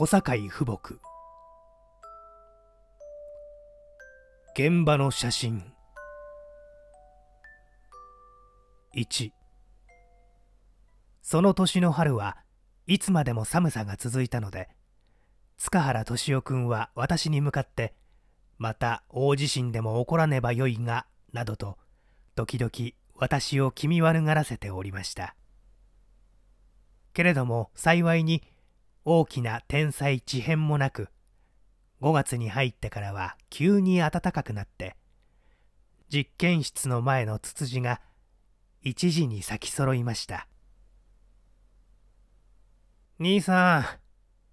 小堺父母現場の写真1その年の春はいつまでも寒さが続いたので塚原敏夫君は私に向かってまた大地震でも起こらねばよいがなどと時々私を気味悪がらせておりましたけれども幸いに大きな天災地変もなく5月に入ってからは急に暖かくなって実験室の前のツツジが一時に咲き揃いました兄さん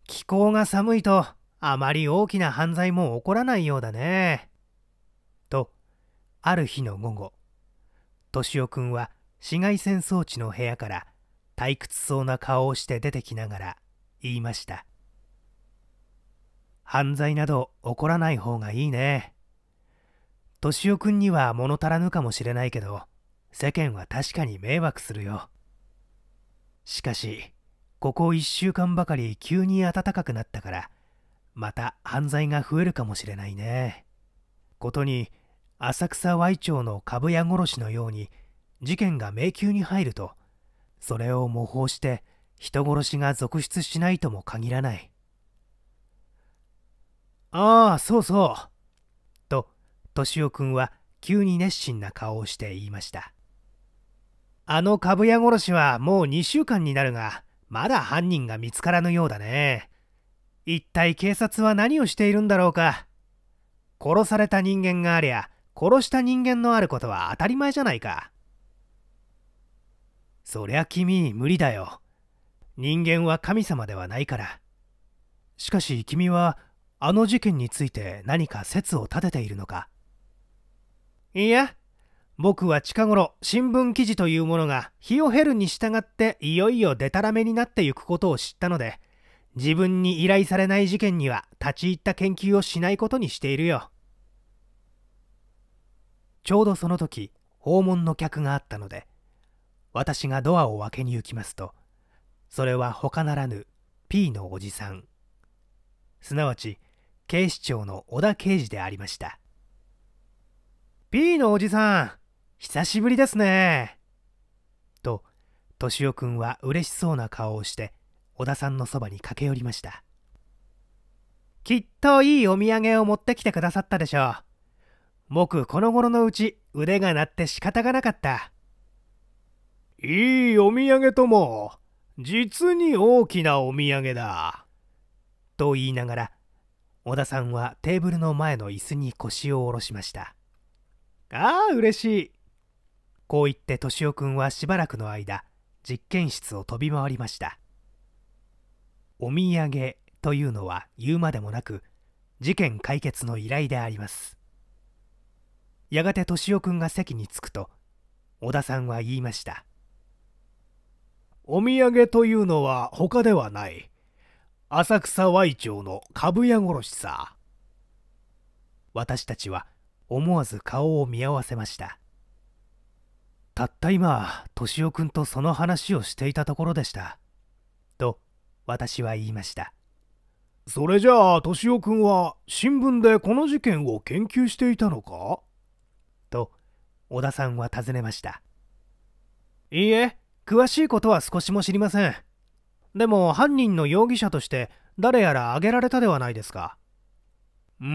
気候が寒いとあまり大きな犯罪も起こらないようだね。とある日の午後敏夫君は紫外線装置の部屋から退屈そうな顔をして出てきながら言いました犯罪など起こらない方がいいね敏夫君には物足らぬかもしれないけど世間は確かに迷惑するよしかしここ1週間ばかり急に暖かくなったからまた犯罪が増えるかもしれないねことに浅草 Y 町の株屋殺しのように事件が迷宮に入るとそれを模倣して人殺しが続出しないとも限らない。ああ、そうそう。と、敏夫君は急に熱心な顔をして言いました。あの株屋殺しはもう2週間になるが、まだ犯人が見つからぬようだね。一体警察は何をしているんだろうか。殺された人間がありゃ、殺した人間のあることは当たり前じゃないか。そりゃ君無理だよ。人間は神様ではないからしかし君はあの事件について何か説を立てているのかいや僕は近頃新聞記事というものが日を経るに従っていよいよデタラメになっていくことを知ったので自分に依頼されない事件には立ち入った研究をしないことにしているよちょうどその時訪問の客があったので私がドアを開けに行きますと「それは他ならぬ P のおじさんすなわち警視庁の小田刑事でありました P のおじさん久しぶりですねと敏夫君は嬉しそうな顔をして小田さんのそばに駆け寄りましたきっといいお土産を持ってきてくださったでしょう僕この頃のうち腕が鳴って仕方がなかったいいお土産とも実に大きなお土産だ。と言いながら、小田さんはテーブルの前の椅子に腰を下ろしました。ああ、嬉しい。こう言って敏夫君はしばらくの間、実験室を飛び回りました。お土産というのは言うまでもなく、事件解決の依頼であります。やがて敏夫君が席に着くと、小田さんは言いました。お土産というのは他ではない。浅草 Y 町の株屋殺しさ。私たちは思わず顔を見合わせました。たった今、敏夫君とその話をしていたところでした。と、私は言いました。それじゃあ、敏夫君は新聞でこの事件を研究していたのかと、小田さんは尋ねました。いいえ、詳しいことは少しも知りませんでも犯人の容疑者として誰やら挙げられたではないですかうー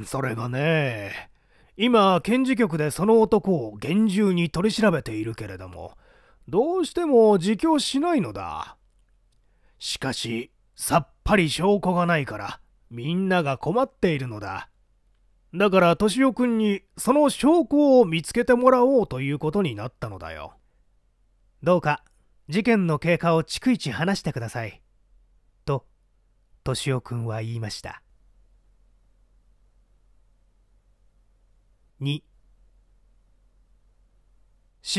んそれがね今検事局でその男を厳重に取り調べているけれどもどうしても自供しないのだしかしさっぱり証拠がないからみんなが困っているのだだから敏夫君にその証拠を見つけてもらおうということになったのだよどうか事件の経過を逐一話してください。と、敏夫君は言いました。24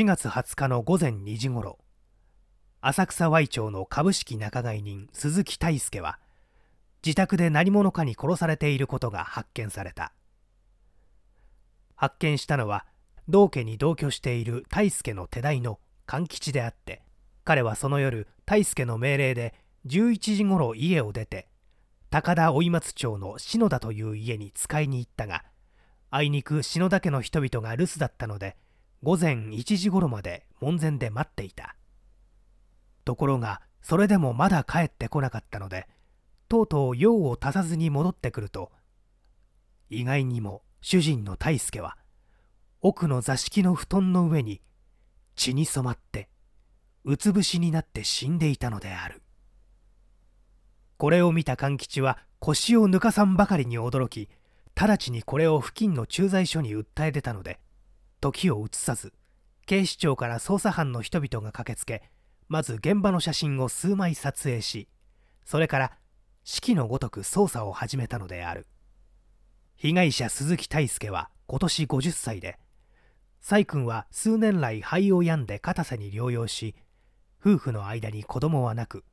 月20日の午前2時ごろ浅草 Y 町の株式仲買人鈴木泰介は自宅で何者かに殺されていることが発見された発見したのは同家に同居している泰介の手代の勘吉であって彼はその夜大輔の命令で11時ごろ家を出て高田追松町の篠田という家に使いに行ったがあいにく篠田家の人々が留守だったので午前1時ごろまで門前で待っていたところがそれでもまだ帰ってこなかったのでとうとう用を足さずに戻ってくると意外にも主人の大助は奥の座敷の布団の上に血に染まってうつぶしになって死んでいたのであるこれを見た勘吉は腰を抜かさんばかりに驚き直ちにこれを付近の駐在所に訴え出たので時を移さず警視庁から捜査班の人々が駆けつけまず現場の写真を数枚撮影しそれから季のごとく捜査を始めたのである被害者鈴木泰介は今年50歳で崔君は数年来肺を病んで硬さに療養し夫婦の間に子供はなく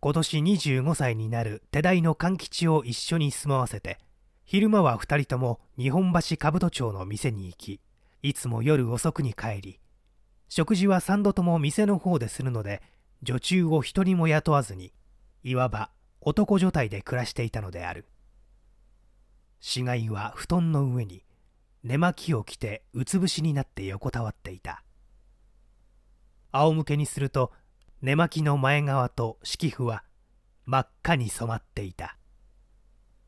今年25歳になる手代の勘吉を一緒に住まわせて昼間は2人とも日本橋兜町の店に行きいつも夜遅くに帰り食事は3度とも店の方でするので女中を一人も雇わずにいわば男女体で暮らしていたのである死骸は布団の上に寝巻きを着てうつぶしになって横たわっていた仰向けにすると寝巻きの前側と敷布は真っ赤に染まっていた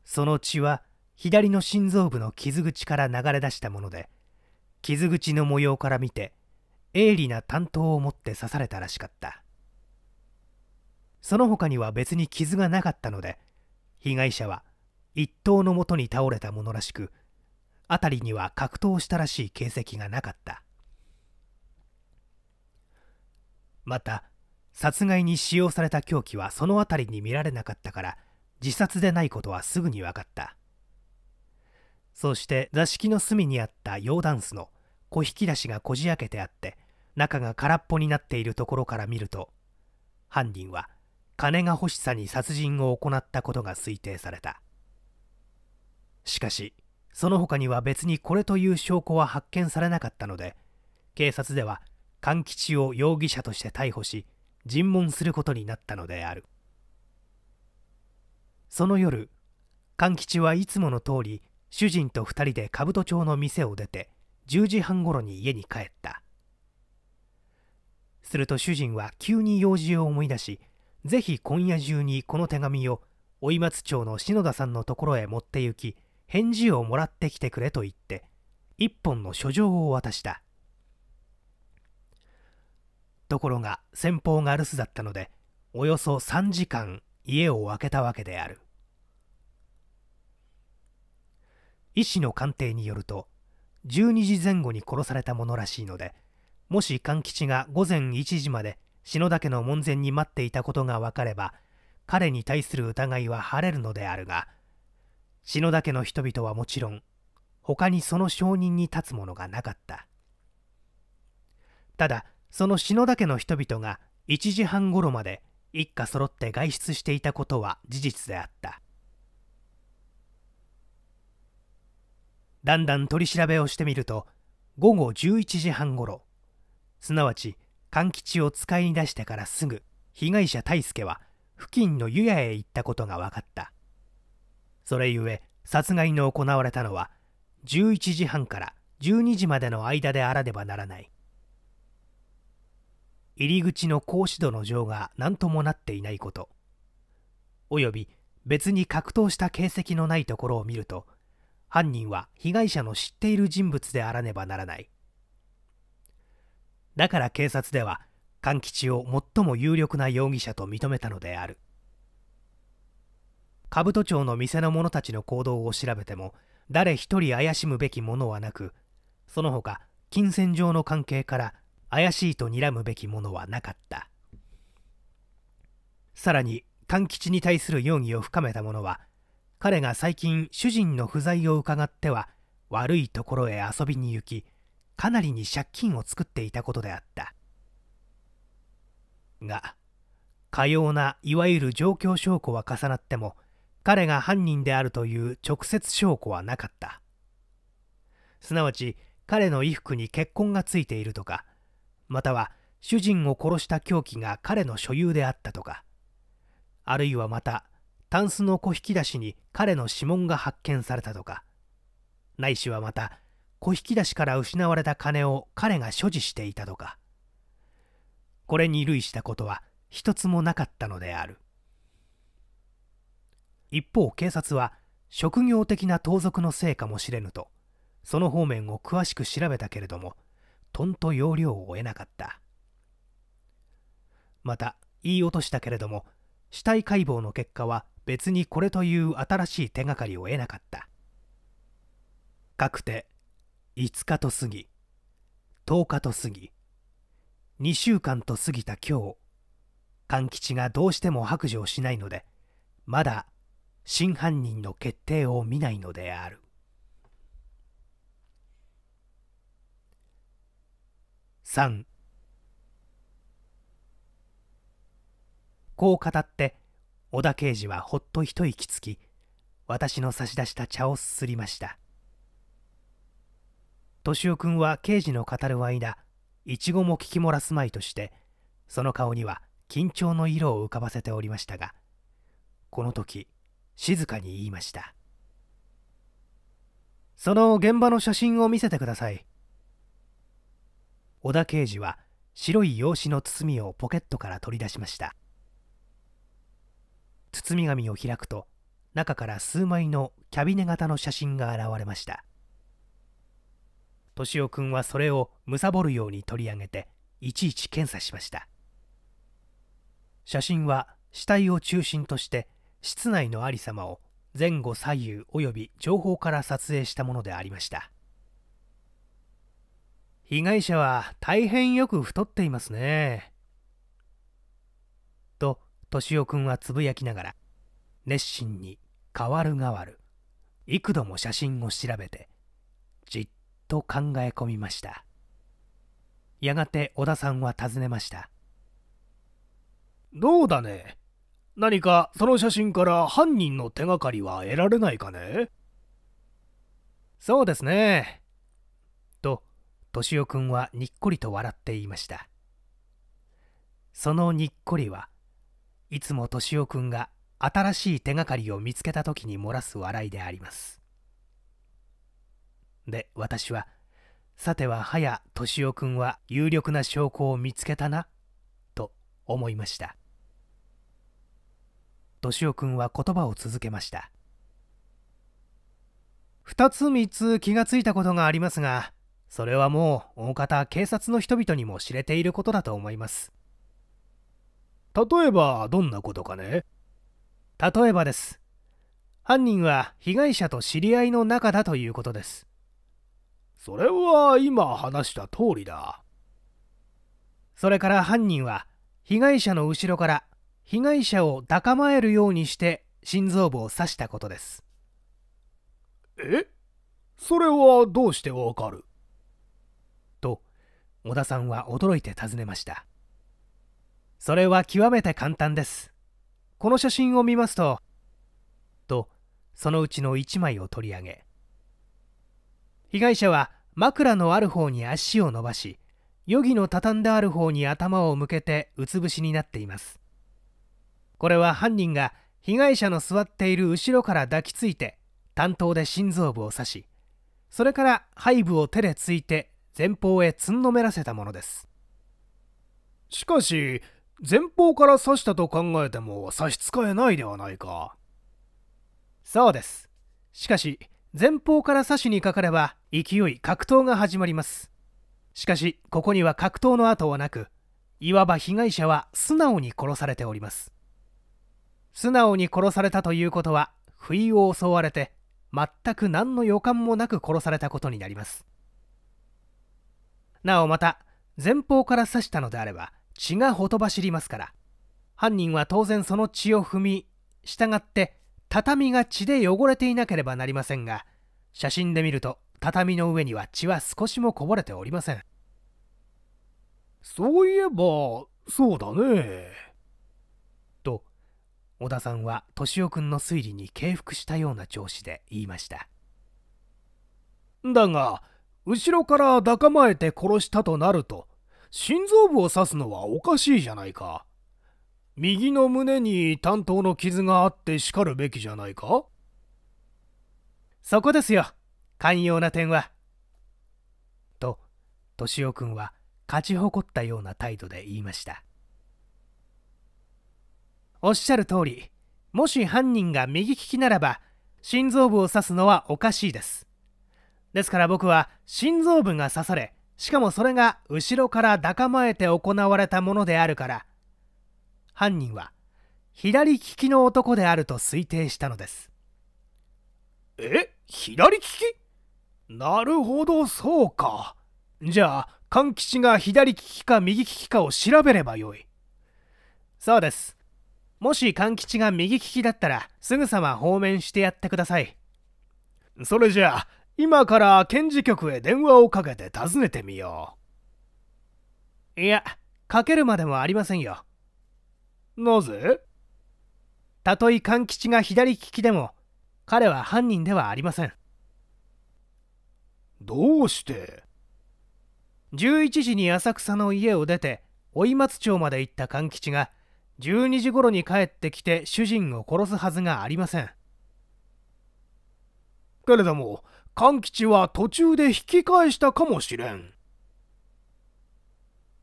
その血は左の心臓部の傷口から流れ出したもので傷口の模様から見て鋭利な担当を持って刺されたらしかったその他には別に傷がなかったので被害者は一刀のもとに倒れたものらしく辺りには格闘したらしい形跡がなかったまた殺害に使用された凶器はその辺りに見られなかったから自殺でないことはすぐに分かったそして座敷の隅にあった洋ダンスの小引き出しがこじ開けてあって中が空っぽになっているところから見ると犯人は金が欲しさに殺人を行ったことが推定されたしかしその他には別にこれという証拠は発見されなかったので警察では勘吉を容疑者として逮捕し尋問することになったのであるその夜勘吉はいつもの通り主人と2人で兜町の店を出て10時半ごろに家に帰ったすると主人は急に用事を思い出しぜひ今夜中にこの手紙を老松町の篠田さんのところへ持って行き返事をもらってきてくれと言って一本の書状を渡したところが先方が留守だったのでおよそ3時間家を空けたわけである医師の鑑定によると12時前後に殺されたものらしいのでもし勘吉が午前1時まで篠田家の門前に待っていたことが分かれば彼に対する疑いは晴れるのであるが篠田家の人々はもちろん他にその証人に立つものがなかったただその篠田家の人々が1時半頃まで一家揃って外出していたことは事実であっただんだん取り調べをしてみると午後11時半ごろすなわち勘吉を使いに出してからすぐ被害者大輔は付近の湯屋へ行ったことが分かったそれゆえ殺害の行われたのは11時半から12時までの間であらねばならない入り口の格子戸の錠が何ともなっていないことおよび別に格闘した形跡のないところを見ると犯人は被害者の知っている人物であらねばならないだから警察では勘吉を最も有力な容疑者と認めたのである兜町の店の者たちの行動を調べても誰一人怪しむべきものはなくその他金銭上の関係から怪しいと睨むべきものはなかったさらに勘吉に対する容疑を深めた者は彼が最近主人の不在を伺っては悪いところへ遊びに行きかなりに借金を作っていたことであったがかようないわゆる状況証拠は重なっても彼が犯人であるという直接証拠はなかったすなわち彼の衣服に血痕がついているとかまたは主人を殺した凶器が彼の所有であったとかあるいはまたタンスの小引き出しに彼の指紋が発見されたとかないしはまた小引き出しから失われた金を彼が所持していたとかこれに類したことは一つもなかったのである。一方警察は職業的な盗賊のせいかもしれぬとその方面を詳しく調べたけれどもとんと要領を得なかったまた言い落としたけれども死体解剖の結果は別にこれという新しい手がかりを得なかったかくて5日と過ぎ10日と過ぎ2週間と過ぎた今日勘吉がどうしても白状しないのでまだ真犯人の決定を見ないのである三。こう語って小田刑事はほっと一息つき私の差し出した茶をすすりました敏夫君は刑事の語る間いちごも聞き漏らすまいとしてその顔には緊張の色を浮かばせておりましたがこの時静かに言いましたその現場の写真を見せてください小田刑事は白い用紙の包みをポケットから取り出しました包み紙を開くと中から数枚のキャビネ型の写真が現れました敏夫君はそれをむさぼるように取り上げていちいち検査しました写真は死体を中心として室内のありさまを前後左右及び情報から撮影したものでありました被害者は大変よく太っていますねと敏夫君はつぶやきながら熱心に変わる変わる幾度も写真を調べてじっと考え込みましたやがて小田さんは尋ねましたどうだね何かその写真から犯人の手がかりは得られないかねそうですね。と、敏夫君はにっこりと笑っていました。そのにっこりはいつも敏夫君が新しい手がかりを見つけた時に漏らす笑いであります。で、私は、さてははや敏夫君は有力な証拠を見つけたな、と思いました。敏夫君は言葉を続けました2つ3つ気がついたことがありますがそれはもう大方警察の人々にも知れていることだと思います例えばどんなことかね例えばです犯人は被害者と知り合いの仲だということですそれは今話した通りだそれから犯人は被害者の後ろから被害者を高まえるようにして心臓部を刺したことですえそれはどうしてわかると小田さんは驚いて尋ねましたそれは極めて簡単ですこの写真を見ますととそのうちの1枚を取り上げ被害者は枕のある方に足を伸ばし余儀の畳んである方に頭を向けてうつ伏しになっていますこれは犯人が被害者の座っている後ろから抱きついて担当で心臓部を刺しそれから背部を手でついて前方へつんのめらせたものですしかし前方から刺したと考えても差し支えないではないかそうですしかし前方から刺しにかかれば勢い格闘が始まりますしかしここには格闘の跡はなくいわば被害者は素直に殺されております素直に殺されたということは不意を襲われて全く何の予感もなく殺されたことになりますなおまた前方から刺したのであれば血がほとばしりますから犯人は当然その血を踏み従って畳が血で汚れていなければなりませんが写真で見ると畳の上には血は少しもこぼれておりませんそういえばそうだね小田さんは敏夫君の推理に敬服したような調子で言いましただが後ろから抱かまえて殺したとなると心臓部を刺すのはおかしいじゃないか右の胸に担当の傷があってしかるべきじゃないかそこですよ寛容な点はと敏夫君は勝ち誇ったような態度で言いましたおっしゃる通り、もし犯人が右利きならば、心臓部を刺すのはおかしいです。ですから僕は心臓部が刺され、しかもそれが後ろから抱かまえて行われたものであるから、犯人は左利きの男であると推定したのです。え左利きなるほど、そうか。じゃあ、勘吉が左利きか右利きかを調べればよい。そうです。もし勘吉が右利きだったら、すぐさま放免してやってください。それじゃあ、今から検事局へ電話をかけて尋ねてみよう。いや、かけるまでもありませんよ。なぜたとえ勘吉が左利きでも、彼は犯人ではありません。どうして11時に浅草の家を出て、追松町まで行った勘吉が、12時頃に帰ってきて主人を殺すはずがありませんけれども勘吉は途中で引き返したかもしれん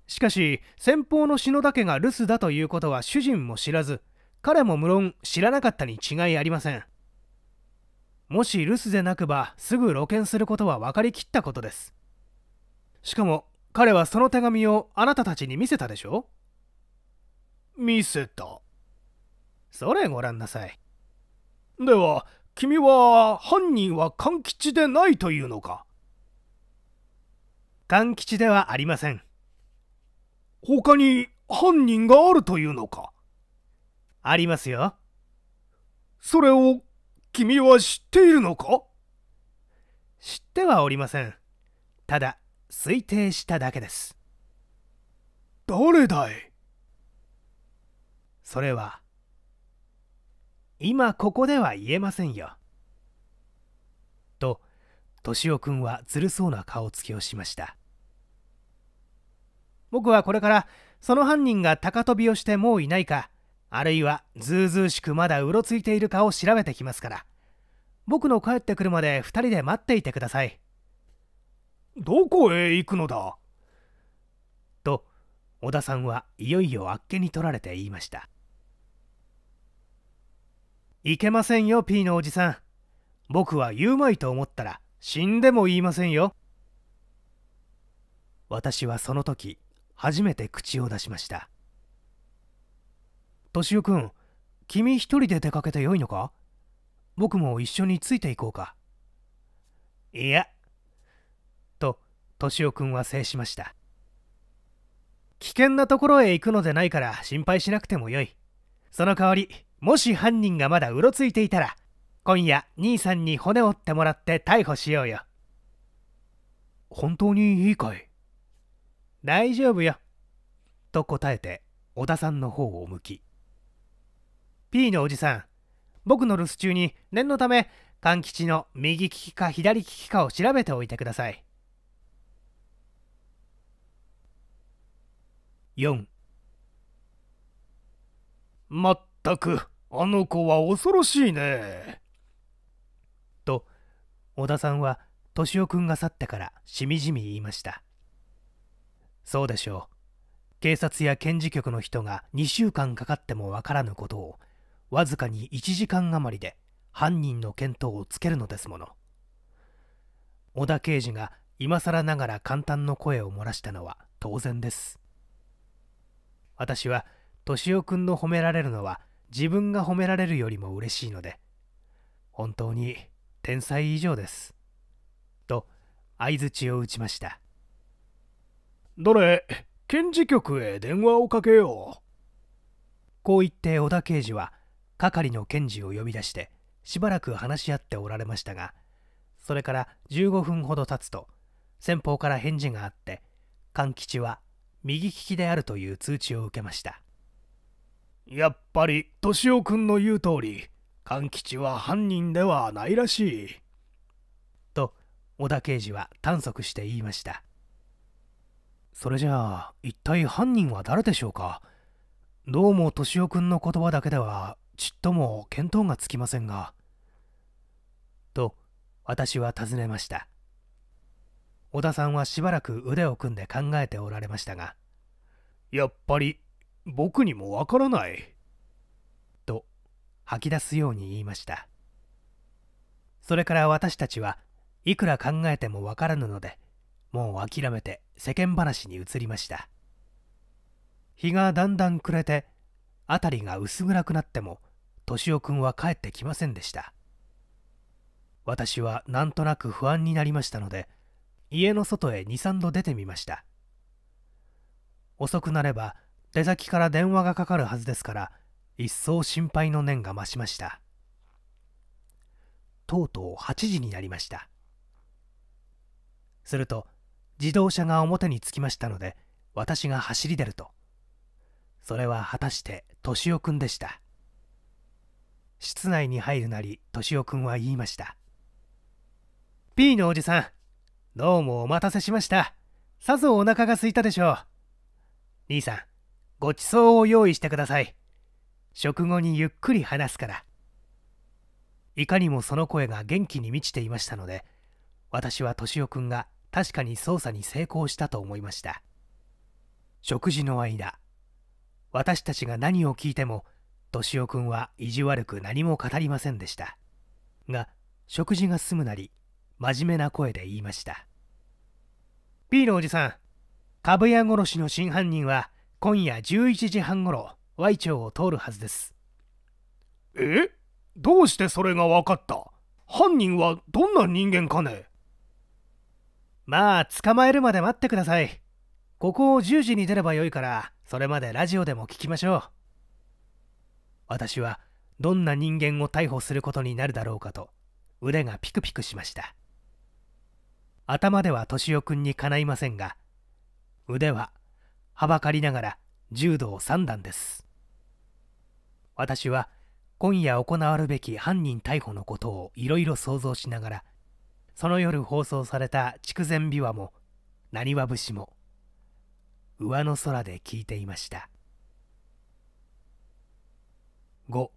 しかし先方の篠田家が留守だということは主人も知らず彼も無論知らなかったに違いありませんもし留守でなくばすぐ露見することは分かりきったことですしかも彼はその手紙をあなたたちに見せたでしょ見せたそれご覧なさいでは君は犯人は勘吉でないというのか勘吉ではありません他に犯人があるというのかありますよそれを君は知っているのか知ってはおりませんただ推定しただけです誰だいそれは今ここでは言えませんよと敏夫君はずるそうな顔つきをしました僕はこれからその犯人が高飛びをしてもういないかあるいはずうずうしくまだうろついているかを調べてきますから僕の帰ってくるまで2人で待っていてくださいどこへ行くのだと小田さんはいよいよあっけに取られて言いましたいけませんよ P のおじさん僕は言うまいと思ったら死んでも言いませんよ私はその時初めて口を出しました敏夫君君一人で出かけてよいのか僕も一緒についていこうかいやと敏夫君は制しました危険なところへ行くのでないから心配しなくてもよいその代わりもし犯人がまだうろついていたら今夜兄さんに骨折ってもらって逮捕しようよ本当にいいかい大丈夫よと答えて小田さんの方を向き P のおじさん僕の留守中に念のため勘吉の右利きか左利きかを調べておいてください4もっったくあの子は恐ろしいね。と小田さんは敏夫君が去ってからしみじみ言いましたそうでしょう警察や検事局の人が2週間かかってもわからぬことをわずかに1時間余りで犯人の見当をつけるのですもの小田刑事が今更ながら簡単の声を漏らしたのは当然です私は敏夫君の褒められるのは自分が褒められるよりも嬉しいので、本当に天才以上です。と、相槌を打ちました。どれ、検事局へ電話をかけよう。こう言って小田刑事は、係の検事を呼び出して、しばらく話し合っておられましたが、それから15分ほど経つと、先方から返事があって、勘吉は右利きであるという通知を受けました。やっぱり敏夫君の言う通り勘吉は犯人ではないらしい。と小田刑事は探索して言いましたそれじゃあ一体犯人は誰でしょうかどうも敏夫君の言葉だけではちっとも見当がつきませんがと私は尋ねました小田さんはしばらく腕を組んで考えておられましたがやっぱり僕にもわからない。と吐き出すように言いました。それから私たちはいくら考えてもわからぬので、もう諦めて世間話に移りました。日がだんだん暮れて、辺りが薄暗くなっても、敏夫君は帰ってきませんでした。私はなんとなく不安になりましたので、家の外へ2、3度出てみました。遅くなれば、出先から電話がかかるはずですから一層心配の念が増しましたとうとう8時になりましたすると自動車が表に着きましたので私が走り出るとそれは果たして敏夫くんでした室内に入るなり敏夫君は言いました P のおじさんどうもお待たせしましたさぞお腹が空いたでしょう兄さんごちそうを用意してください。食後にゆっくり話すから。いかにもその声が元気に満ちていましたので、私は敏夫くんが確かに捜査に成功したと思いました。食事の間、私たちが何を聞いても、敏夫くんは意地悪く何も語りませんでした。が、食事が済むなり、真面目な声で言いました。P のおじさん、株屋殺しの真犯人は、今夜11時半ごろ Y 町を通るはずですえどうしてそれが分かった犯人はどんな人間かねまあ捕まえるまで待ってくださいここを10時に出ればよいからそれまでラジオでも聞きましょう私はどんな人間を逮捕することになるだろうかと腕がピクピクしました頭では敏夫君にかないませんが腕ははばかりながら柔道三段です私は今夜行わるべき犯人逮捕のことをいろいろ想像しながらその夜放送された筑前琵琶もなにわ節も上の空で聞いていました5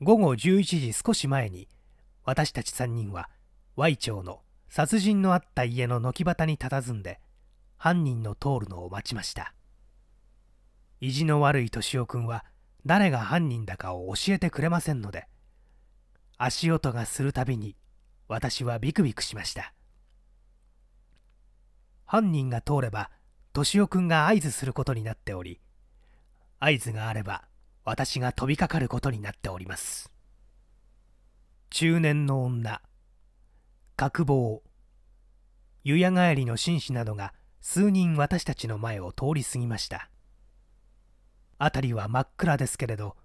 午後11時少し前に私たち3人は Y 町の殺人のあった家の軒端に佇んで犯人の通るのを待ちました意地の悪い敏夫君は誰が犯人だかを教えてくれませんので足音がするたびに私はビクビクしました犯人が通れば敏夫君が合図することになっており合図があれば私が飛びかかることになっております中年の女角棒湯屋帰りの紳士などが数人私たちの前を通り過ぎました辺りは真っ暗ですけれど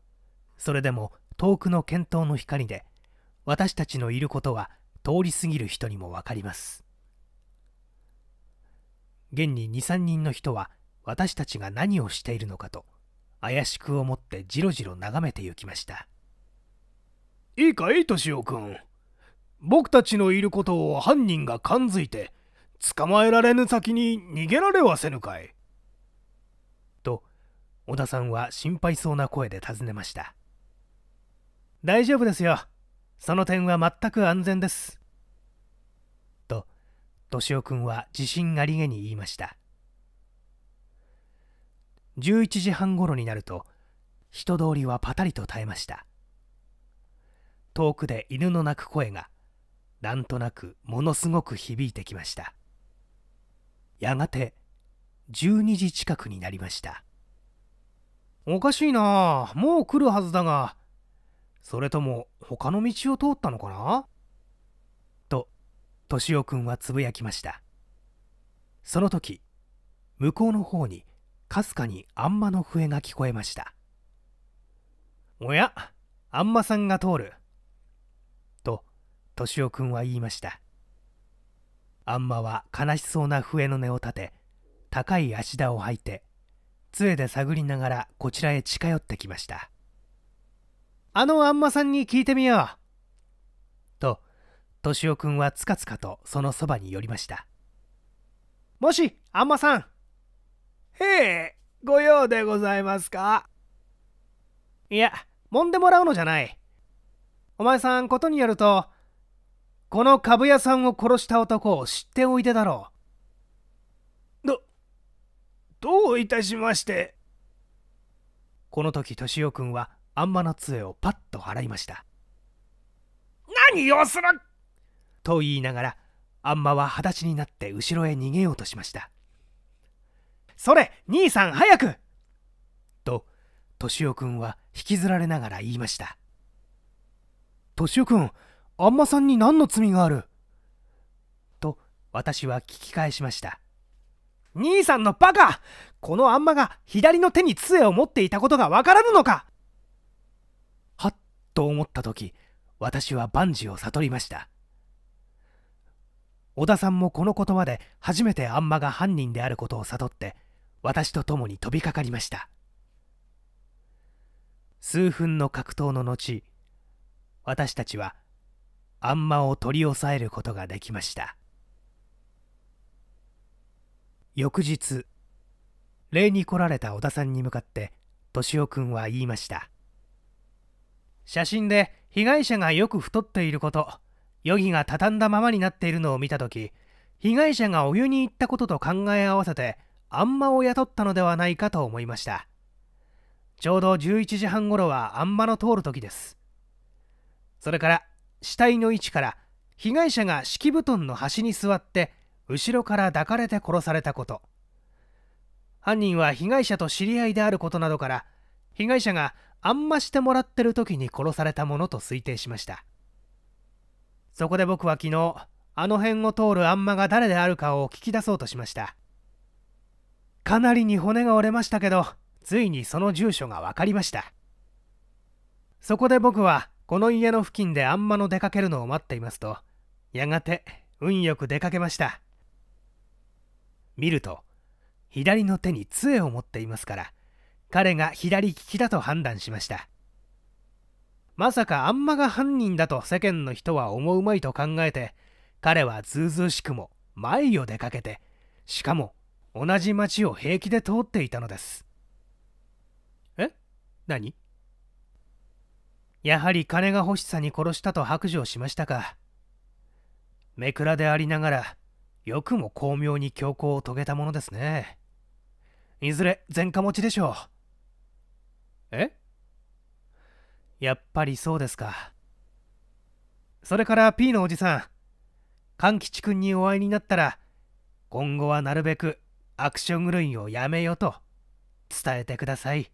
それでも遠くの見当の光で私たちのいることは通り過ぎる人にも分かります現に23人の人は私たちが何をしているのかと怪しく思ってじろじろ眺めてゆきましたいいかい敏夫君僕たちのいることを犯人が感づいて捕まえられぬ先に逃げられはせぬかい。と、小田さんは心配そうな声で尋ねました。大丈夫ですよ。その点は全く安全です。と、敏夫君は自信ありげに言いました。11時半頃になると、人通りはパタリと絶えました。遠くで犬の鳴く声が、なんとなくものすごく響いてきました。やがて12時近くになりましたおかしいなもう来るはずだがそれとも他の道を通ったのかなと敏夫君はつぶやきましたその時向こうの方にかすかにあんまの笛が聞こえましたおやあんまさんが通ると敏夫君は言いましたあんまは悲しそうな笛の音を立て高い足田を履いて杖で探りながらこちらへ近寄ってきましたあのあんまさんに聞いてみようと敏夫君はつかつかとそのそばに寄りましたもしあんまさんへえご用でございますかいや揉んでもらうのじゃないお前さんことによるとこの株屋さんを殺した男を知っておいでだろう。ど、どういたしまして。この時、敏夫君は、あんまの杖をパッと払いました。何をすると言いながら、あんまは裸足になって後ろへ逃げようとしました。それ、兄さん早くと、敏夫君は引きずられながら言いました。敏夫君、あんまさんに何の罪があると私は聞き返しました兄さんのバカこのあんまが左の手に杖を持っていたことがわからぬのかはっと思った時私は万事を悟りました小田さんもこの言葉で初めてあんまが犯人であることを悟って私と共に飛びかかりました数分の格闘の後私たちはあんまを取り押さえることができました翌日礼に来られた小田さんに向かって敏夫君は言いました写真で被害者がよく太っていること余儀が畳んだままになっているのを見た時被害者がお湯に行ったことと考え合わせてあんまを雇ったのではないかと思いましたちょうど11時半頃はあんまの通る時ですそれから死体の位置から被害者が敷布団の端に座って後ろから抱かれて殺されたこと犯人は被害者と知り合いであることなどから被害者があんましてもらってる時に殺されたものと推定しましたそこで僕は昨日あの辺を通るあんまが誰であるかを聞き出そうとしましたかなりに骨が折れましたけどついにその住所が分かりましたそこで僕はこの家の付近であんまの出かけるのを待っていますとやがて運よく出かけました見ると左の手に杖を持っていますから彼が左利きだと判断しましたまさかあんまが犯人だと世間の人は思うまいと考えて彼はずうずうしくも前を出かけてしかも同じ町を平気で通っていたのですえ何やはり金が欲しさに殺したと白状しましたか目くらでありながらよくも巧妙に強行を遂げたものですねいずれ前科持ちでしょうえやっぱりそうですかそれから P のおじさん勘吉君にお会いになったら今後はなるべくアクション狂いをやめよと伝えてください